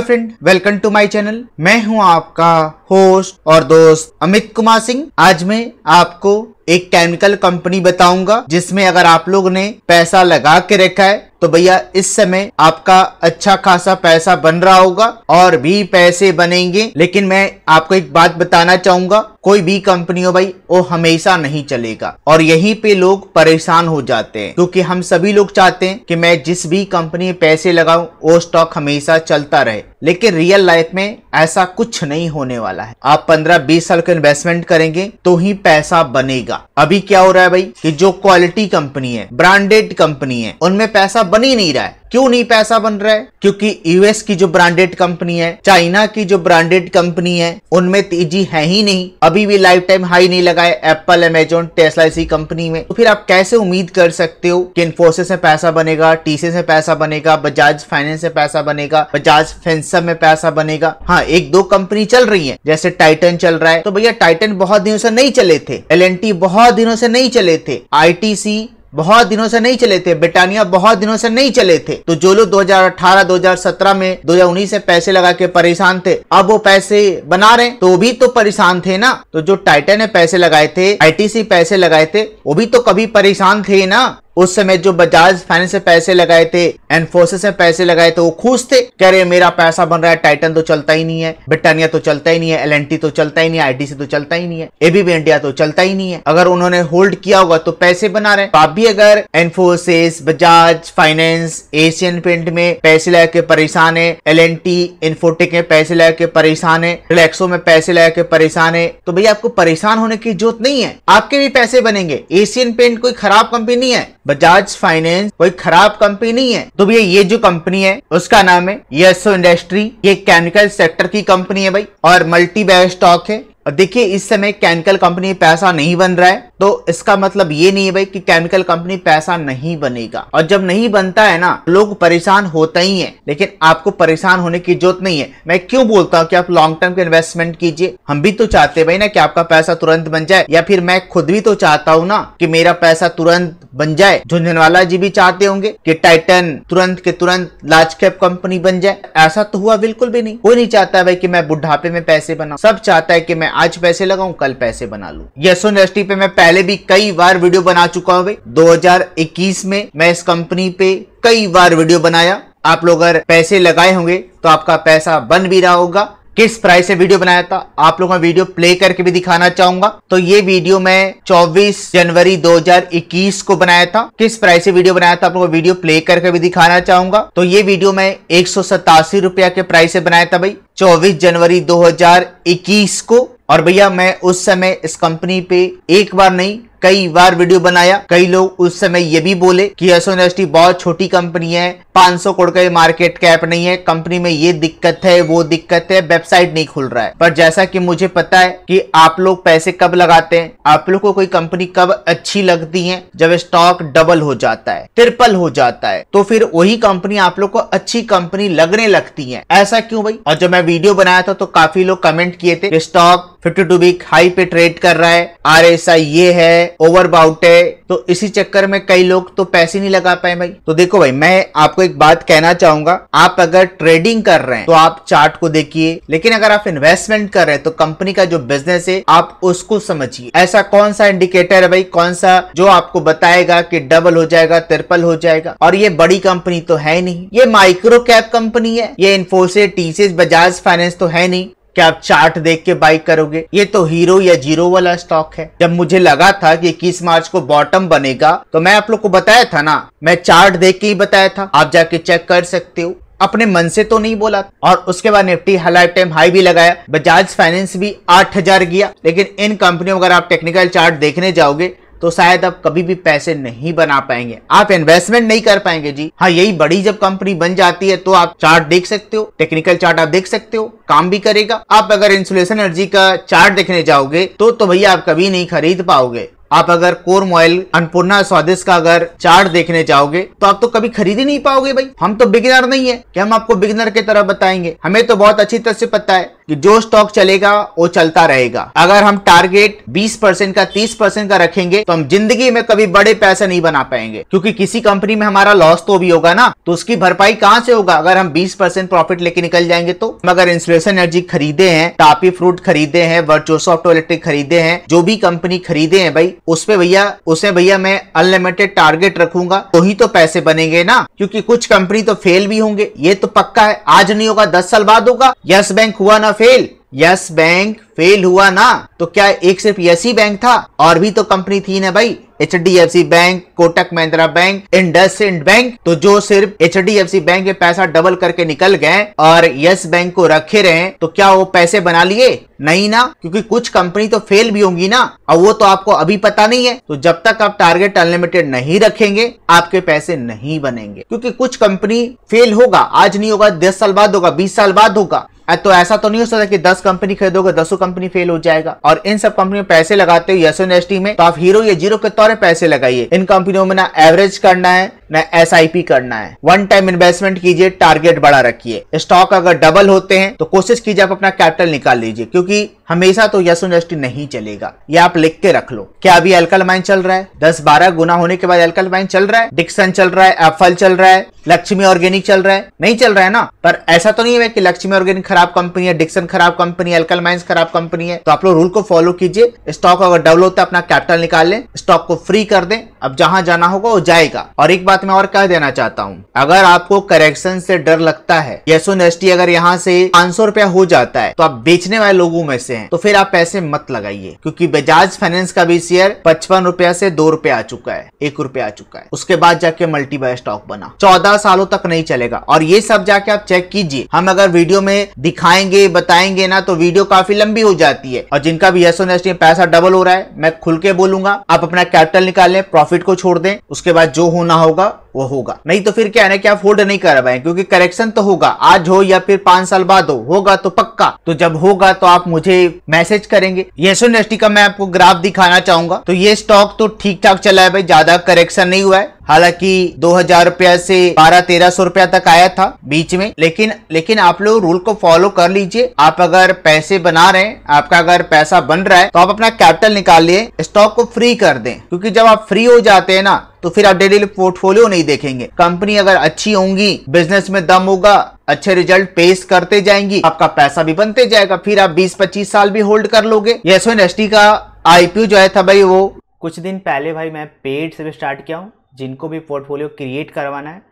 hello friend welcome to my channel मैं हूं आपका होस्ट और दोस्त अमित कुमार सिंह आज मैं आपको एक केमिकल कंपनी बताऊंगा जिसमें अगर आप लोग ने पैसा लगा के रखा है तो भैया इस समय आपका अच्छा खासा पैसा बन रहा होगा और भी पैसे बनेंगे लेकिन मैं आपको एक बात बताना चाहूंगा कोई भी कंपनी हो भाई वो हमेशा नहीं चलेगा और यहीं पे लोग परेशान हो जाते हैं क्योंकि हम सभी लोग चाहते हैं कि मैं जिस भी कंपनी में पैसे लगाऊं वो स्टॉक हमेशा चलता रहे लेकिन रियल लाइफ में ऐसा कुछ नहीं होने वाला है आप 15-20 साल का इन्वेस्टमेंट करेंगे तो ही पैसा बनेगा अभी क्या हो रहा है भाई कि जो क्वालिटी कंपनी है ब्रांडेड कंपनी है उनमें पैसा बन ही नहीं रहा है क्यों नहीं पैसा बन रहा है क्योंकि यूएस की जो ब्रांडेड कंपनी है चाइना की जो ब्रांडेड कंपनी है उनमें तेजी है ही नहीं अभी भी लाइफ टाइम हाई नहीं लगाए एप्पल अमेजोन टेस्ला इसी कंपनी में तो फिर आप कैसे उम्मीद कर सकते हो कि इन्फोसिस में पैसा बनेगा टीसी से पैसा बनेगा बजाज फाइनेंस से पैसा बनेगा बजाज फेंसम में पैसा बनेगा हाँ एक दो कंपनी चल रही है जैसे टाइटन चल रहा है तो भैया टाइटन बहुत दिनों से नहीं चले थे एल बहुत दिनों से नहीं चले थे आई बहुत दिनों से नहीं चले थे ब्रिटानिया बहुत दिनों से नहीं चले थे तो जो लोग 2018, 2017 में 2019 से पैसे लगा के परेशान थे अब वो पैसे बना रहे तो भी तो परेशान थे ना तो जो टाइटन ने पैसे लगाए थे आईटीसी पैसे लगाए थे वो भी तो कभी परेशान थे ना उस समय जो बजाज फाइनेंस में पैसे लगाए थे एनफोसिस में पैसे लगाए थे वो खुश थे कह रहे मेरा पैसा बन रहा है टाइटन तो चलता ही नहीं है ब्रिटानिया तो चलता ही नहीं है एल तो चलता ही नहीं है आईटीसी तो चलता ही नहीं है एबीबी इंडिया तो चलता ही नहीं है अगर उन्होंने होल्ड किया होगा तो पैसे बना रहे आप भी अगर Infosys Bajaj finance Asian paint में पैसे लगा के परेशान है एल एन इन्फोटेक में पैसे लगा के परेशान है रिलैक्सो में पैसे लगा के परेशान है तो भैया आपको परेशान होने की जरूरत नहीं है आपके भी पैसे बनेंगे एशियन पेंट कोई खराब कंपनी है बजाज फाइनेंस कोई खराब कंपनी नहीं है तो भैया ये जो कंपनी है उसका नाम है यसो इंडस्ट्री ये केमिकल सेक्टर की कंपनी है भाई और मल्टी बैग स्टॉक है और देखिए इस समय केमिकल कंपनी पैसा नहीं बन रहा है तो इसका मतलब ये नहीं है भाई कि केमिकल कंपनी पैसा नहीं बनेगा और जब नहीं बनता है ना लोग परेशान होते ही हैं लेकिन आपको परेशान होने की जरूरत नहीं है मैं क्यों बोलता हूँ कि आप लॉन्ग टर्म के इन्वेस्टमेंट कीजिए हम भी तो चाहते भाई ना कि आपका पैसा तुरंत बन जाए या फिर मैं खुद भी तो चाहता हूँ ना कि मेरा पैसा तुरंत बन जाए झुंझुनवाला जी भी चाहते होंगे कि टाइटन तुरंत के तुरंत लार्ज कैप कंपनी बन जाए ऐसा तो हुआ बिल्कुल भी नहीं कोई नहीं चाहता भाई कि मैं बुढ़ापे में पैसे बनाऊ सब चाहता है कि मैं आज पैसे लगाऊ कल पैसे बना लू यशो इंडस्ट्री पे मैं पहले भी कई बार वीडियो बना चुका भाई 2021 में मैं इस कंपनी पे कई बार वीडियो बनाया आप लोग अगर पैसे लगाए होंगे तो आपका पैसा बन भी रहा होगा किस प्राइस से वीडियो बनाया था आप लोग मैं वीडियो प्ले करके भी दिखाना चाहूंगा तो ये वीडियो मैं 24 जनवरी 2021 को बनाया था किस प्राइस से वीडियो बनाया था आप लोग वीडियो प्ले करके भी दिखाना चाहूंगा तो ये वीडियो मैं एक रुपया के प्राइस से बनाया था भाई 24 जनवरी 2021 को और भैया मैं उस समय इस कंपनी पे एक बार नहीं कई बार वीडियो बनाया कई लोग उस समय ये भी बोले कि एसो इंडस्ट्री बहुत छोटी कंपनी है 500 करोड़ का मार्केट कैप नहीं है कंपनी में ये दिक्कत है वो दिक्कत है वेबसाइट नहीं खुल रहा है पर जैसा कि मुझे पता है कि आप लोग पैसे कब लगाते हैं आप लोग को कोई कंपनी कब अच्छी लगती है जब स्टॉक डबल हो जाता है ट्रिपल हो जाता है तो फिर वही कंपनी आप लोग को अच्छी कंपनी लगने लगती है ऐसा क्यों भाई और जब मैं वीडियो बनाया था तो काफी लोग कमेंट किए थे स्टॉक 52 टू वीक हाई पे ट्रेड कर रहा है आर ये है ओवर बाउट है तो इसी चक्कर में कई लोग तो पैसे नहीं लगा पाए भाई तो देखो भाई मैं आपको एक बात कहना चाहूंगा आप अगर ट्रेडिंग कर रहे हैं तो आप चार्ट को देखिए लेकिन अगर आप इन्वेस्टमेंट कर रहे हैं तो कंपनी का जो बिजनेस है आप उसको समझिए ऐसा कौन सा इंडिकेटर है भाई कौन सा जो आपको बताएगा कि डबल हो जाएगा ट्रिपल हो जाएगा और ये बड़ी कंपनी तो है नहीं ये माइक्रो कैप कंपनी है ये इन्फोसिस टीसीएस बजाज फाइनेंस तो है नहीं क्या आप चार्ट देख के बाई करोगे ये तो हीरो या जीरो वाला स्टॉक है जब मुझे लगा था कि इक्कीस मार्च को बॉटम बनेगा तो मैं आप लोग को बताया था ना मैं चार्ट देख के ही बताया था आप जाके चेक कर सकते हो अपने मन से तो नहीं बोला और उसके बाद निफ्टी लाइफ टाइम हाई भी लगाया बजाज फाइनेंस भी 8000 गया लेकिन इन कंपनियों अगर आप टेक्निकल चार्ट देखने जाओगे तो शायद आप कभी भी पैसे नहीं बना पाएंगे आप इन्वेस्टमेंट नहीं कर पाएंगे जी हाँ यही बड़ी जब कंपनी बन जाती है तो आप चार्ट देख सकते हो टेक्निकल चार्ट आप देख सकते हो काम भी करेगा आप अगर इंसुलेशन एनर्जी का चार्ट देखने जाओगे तो, तो भैया आप कभी नहीं खरीद पाओगे आप अगर कोर मोइल अन्नपूर्णा स्वादिष्ट का अगर चार्ट देखने जाओगे तो आप तो कभी खरीद ही नहीं पाओगे भाई हम तो बिगिनर नहीं है कि हम आपको बिगिनर के तरह बताएंगे हमें तो बहुत अच्छी तरह से पता है कि जो स्टॉक चलेगा वो चलता रहेगा अगर हम टारगेट 20 परसेंट का 30 परसेंट का रखेंगे तो हम जिंदगी में कभी बड़े पैसे नहीं बना पाएंगे क्योंकि किसी कंपनी में हमारा लॉस तो भी होगा ना तो उसकी भरपाई कहाँ से होगा अगर हम 20 परसेंट प्रॉफिट लेके निकल जाएंगे तो हम अगर इंसुलेशन एनर्जी खरीदे हैं टापी फ्रूट खरीदे हैं वर्चोसॉफ्ट इलेक्ट्रिक खरीदे हैं जो भी कंपनी खरीदे हैं भाई उसपे भैया उसे भैया मैं अनलिमिटेड टारगेट रखूंगा तो ही तो पैसे बनेंगे ना क्योंकि कुछ कंपनी तो फेल भी होंगे ये तो पक्का है आज नहीं होगा दस साल बाद होगा यस बैंक हुआ ना फेल यस बैंक फेल हुआ ना तो क्या एक सिर्फ यस ही बैंक था और भी तो कंपनी थी ना भाई H D F C bank Kotak Mahindra bank IndusInd bank तो जो सिर्फ H D F C bank में पैसा डबल करके निकल गए और यस बैंक को रखे रहे तो क्या वो पैसे बना लिए नहीं ना क्योंकि कुछ कंपनी तो फेल भी होंगी ना और वो तो आपको अभी पता नहीं है तो जब तक आप टारगेट अनलिमिटेड नहीं रखेंगे आपके पैसे नहीं बनेंगे क्योंकि कुछ कंपनी फेल होगा आज नहीं होगा दस साल बाद होगा बीस साल बाद होगा तो ऐसा तो नहीं हो सकता कि दस कंपनी खरीदोगे दसों कंपनी फेल हो जाएगा और इन सब कंपनियों पैसे लगाते हो में तो आप हीरो या जीरो के तौर पैसे लगाइए इन कंपनियों में ना एवरेज करना है ना एस करना है वन टाइम इन्वेस्टमेंट कीजिए टारगेट बड़ा रखिए स्टॉक अगर डबल होते हैं तो कोशिश कीजिए आप अपना कैपिटल निकाल लीजिए क्योंकि हमेशा तो यस इंडस्ट्री नहीं चलेगा ये आप लिख के रख लो क्या अभी एल्कलमाइन चल रहा है दस बारह गुना होने के बाद एल्कलमाइन चल रहा है डिक्सन चल रहा है एफल चल रहा है लक्ष्मी ऑर्गेनिक चल रहा है नहीं चल रहा है ना पर ऐसा तो नहीं है कि लक्ष्मी ऑर्गेनिक खराब कंपनी है डिक्सन खराब कंपनी है एल्कलमाइंस खराब कंपनी है तो आप लोग रूल को फॉलो कीजिए स्टॉक अगर डबल होता है अपना कैपिटल निकाल लें स्टॉक को फ्री कर दें अब जहां जाना होगा वो जाएगा और एक बात मैं और कह देना चाहता हूँ अगर आपको करेक्शन से डर लगता है यशो इंडस्ट्री अगर यहाँ से पांच सौ रुपया हो जाता है तो आप बेचने वाले लोगों में से हैं तो फिर आप पैसे मत लगाइए क्योंकि बजाज फाइनेंस का भी शेयर पचपन रुपया से दो रुपया आ चुका है एक रुपया आ चुका है उसके बाद जाके मल्टीबाय स्टॉक बना चौदह सालों तक नहीं चलेगा और ये सब जाके आप चेक कीजिए हम अगर वीडियो में दिखाएंगे बताएंगे ना तो वीडियो काफी लंबी हो जाती है और जिनका भी यशो नेस्ट पैसा डबल हो रहा है मैं खुल के बोलूंगा आप अपना कैपिटल निकालें प्रॉफिट को छोड़ दें उसके बाद जो होना होगा वो होगा नहीं तो फिर क्या है ना कि आप होल्ड नहीं कर पाए क्योंकि करेक्शन तो होगा आज हो या फिर पांच साल बाद हो होगा तो पक्का तो जब होगा तो आप मुझे मैसेज करेंगे येसो इंडस्ट्री का मैं आपको ग्राफ दिखाना चाहूंगा तो ये स्टॉक तो ठीक ठाक चला है भाई ज्यादा करेक्शन नहीं हुआ है हालांकि दो हजार रुपया से बारह तेरह सौ रुपया तक आया था बीच में लेकिन लेकिन आप लोग रूल को फॉलो कर लीजिए आप अगर पैसे बना रहे हैं आपका अगर पैसा बन रहा है तो आप अपना कैपिटल निकाल लिए स्टॉक को फ्री कर दें क्योंकि जब आप फ्री हो जाते हैं ना तो फिर आप डेली पोर्टफोलियो नहीं देखेंगे कंपनी अगर अच्छी होंगी बिजनेस में दम होगा अच्छे रिजल्ट पेश करते जाएंगी आपका पैसा भी बनते जाएगा फिर आप बीस पच्चीस साल भी होल्ड कर लोगे येसो एस का आईपीओ जो है था भाई वो कुछ दिन पहले भाई मैं पेड से भी स्टार्ट किया हूँ जिनको भी पोर्टफोलियो क्रिएट करवाना है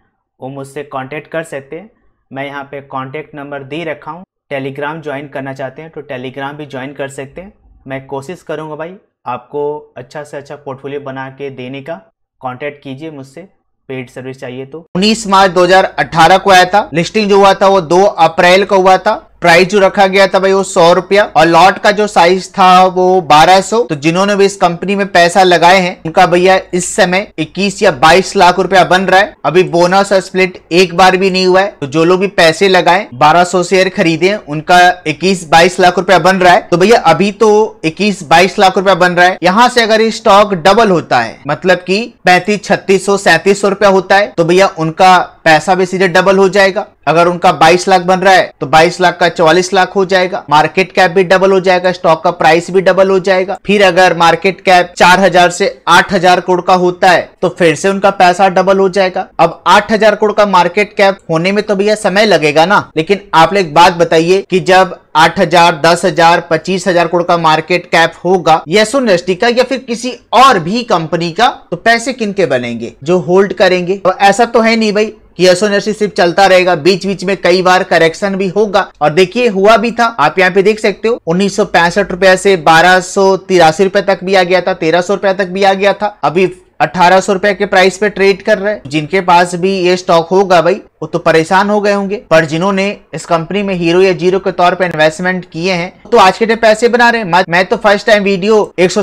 वो मुझसे कॉन्टेक्ट कर सकते हैं मैं यहाँ पे कॉन्टेक्ट नंबर दे रखा हूँ टेलीग्राम ज्वाइन करना चाहते हैं तो टेलीग्राम भी ज्वाइन कर सकते हैं मैं कोशिश करूँगा भाई आपको अच्छा से अच्छा पोर्टफोलियो बना के देने का कॉन्टेक्ट कीजिए मुझसे पेड सर्विस चाहिए तो 19 मार्च 2018 को आया था लिस्टिंग जो हुआ था वो 2 अप्रैल को हुआ था प्राइस जो रखा गया था भाई वो सौ रुपया और लॉट का जो साइज था वो 1200 तो जिन्होंने भी इस कंपनी में पैसा लगाए हैं उनका भैया इस समय 21 या 22 लाख रुपया बन रहा है अभी बोनस और स्प्लिट एक बार भी नहीं हुआ है तो जो लोग भी पैसे लगाए 1200 शेयर खरीदे उनका 21 22 लाख रुपया बन रहा है तो भैया अभी तो इक्कीस बाईस लाख रुपया बन रहा है यहाँ से अगर ये स्टॉक डबल होता है मतलब की पैंतीस छत्तीस सौ सैंतीस रुपया होता है तो भैया उनका पैसा भी सीधे डबल हो जाएगा अगर उनका 22 लाख बन रहा है तो 22 लाख का 44 लाख हो जाएगा मार्केट कैप भी डबल हो जाएगा स्टॉक का प्राइस भी डबल हो जाएगा फिर अगर मार्केट कैप 4000 से 8000 करोड़ का होता है तो फिर से उनका पैसा डबल हो जाएगा अब 8000 करोड़ का मार्केट कैप होने में तो भैया समय लगेगा ना लेकिन आप लोग बात बताइए की जब आठ हजार दस हजार पच्चीस हजार करोड़ का मार्केट कैप होगा येसो इंडस्ट्री का या फिर किसी और भी कंपनी का तो पैसे किन के बनेंगे जो होल्ड करेंगे तो ऐसा तो है नहीं भाई ये सिर्फ चलता रहेगा बीच बीच में कई बार करेक्शन भी होगा और देखिए हुआ भी था आप यहाँ पे देख सकते हो उन्नीस सौ रुपया से बारह सौ तिरासी रुपए तक भी आ गया था तेरह सौ रुपया तक भी आ गया था अभी अठारह सौ रुपए के प्राइस पे ट्रेड कर रहे हैं जिनके पास भी ये स्टॉक होगा भाई वो तो परेशान हो गए होंगे पर जिन्होंने इस कंपनी में हीरो या जीरो के तौर पे इन्वेस्टमेंट किए हैं तो आज के टाइम पैसे बना रहे हैं मैं तो फर्स्ट टाइम वीडियो एक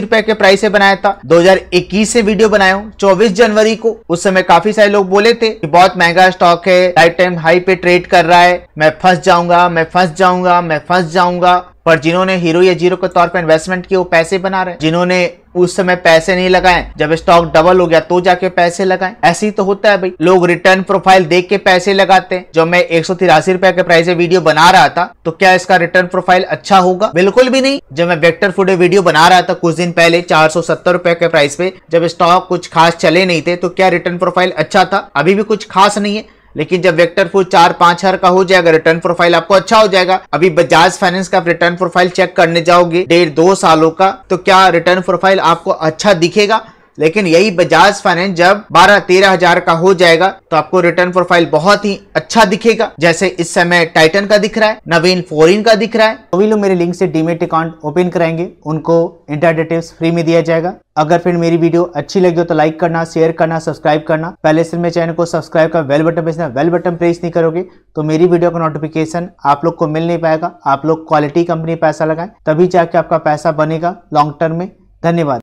रुपए के प्राइस से बनाया था 2021 से वीडियो बनाया हूँ चौबीस जनवरी को उस समय काफी सारे लोग बोले थे कि बहुत महंगा स्टॉक है लाइफ टाइम हाई पे ट्रेड कर रहा है मैं फंस जाऊंगा मैं फंस जाऊंगा मैं फंस जाऊंगा पर जिन्होंने हीरो या जीरो के तौर पर इन्वेस्टमेंट किए वो पैसे बना रहे जिन्होंने उस समय पैसे नहीं लगाए जब स्टॉक डबल हो गया तो जाके पैसे लगाए ऐसी तो होता है भाई लोग रिटर्न प्रोफाइल देख के पैसे लगाते हैं जब मैं एक सौ तिरासी रुपए के प्राइस वीडियो बना रहा था तो क्या इसका रिटर्न प्रोफाइल अच्छा होगा बिल्कुल भी नहीं जब मैं वेक्टर फूड वीडियो बना रहा था कुछ दिन पहले चार सौ सत्तर रुपए के प्राइस पे जब स्टॉक कुछ खास चले नहीं थे तो क्या रिटर्न प्रोफाइल अच्छा था अभी भी कुछ खास नहीं है लेकिन जब वेक्टर फोर चार पांच हजार का हो जाएगा रिटर्न प्रोफाइल आपको अच्छा हो जाएगा अभी बजाज फाइनेंस का रिटर्न प्रोफाइल चेक करने जाओगे डेढ़ दो सालों का तो क्या रिटर्न प्रोफाइल आपको अच्छा दिखेगा लेकिन यही बजाज फाइनेंस जब बारह तेरह हजार का हो जाएगा तो आपको रिटर्न प्रोफाइल बहुत ही अच्छा दिखेगा जैसे इस समय टाइटन का दिख रहा है नवीन फोरिन का दिख रहा है सभी तो लोग मेरे लिंक से डीमेट अकाउंट ओपन कराएंगे उनको इंटरडेटिव्स फ्री में दिया जाएगा अगर फिर मेरी वीडियो अच्छी लगी हो तो लाइक करना शेयर करना सब्सक्राइब करना पहले से मेरे चैनल को सब्सक्राइब कर bell button press bell button press नहीं करोगे तो मेरी वीडियो का नोटिफिकेशन आप लोग को मिल नहीं पाएगा आप लोग क्वालिटी कंपनी पैसा लगाएं तभी जाके आपका पैसा बनेगा लॉन्ग टर्म में धन्यवाद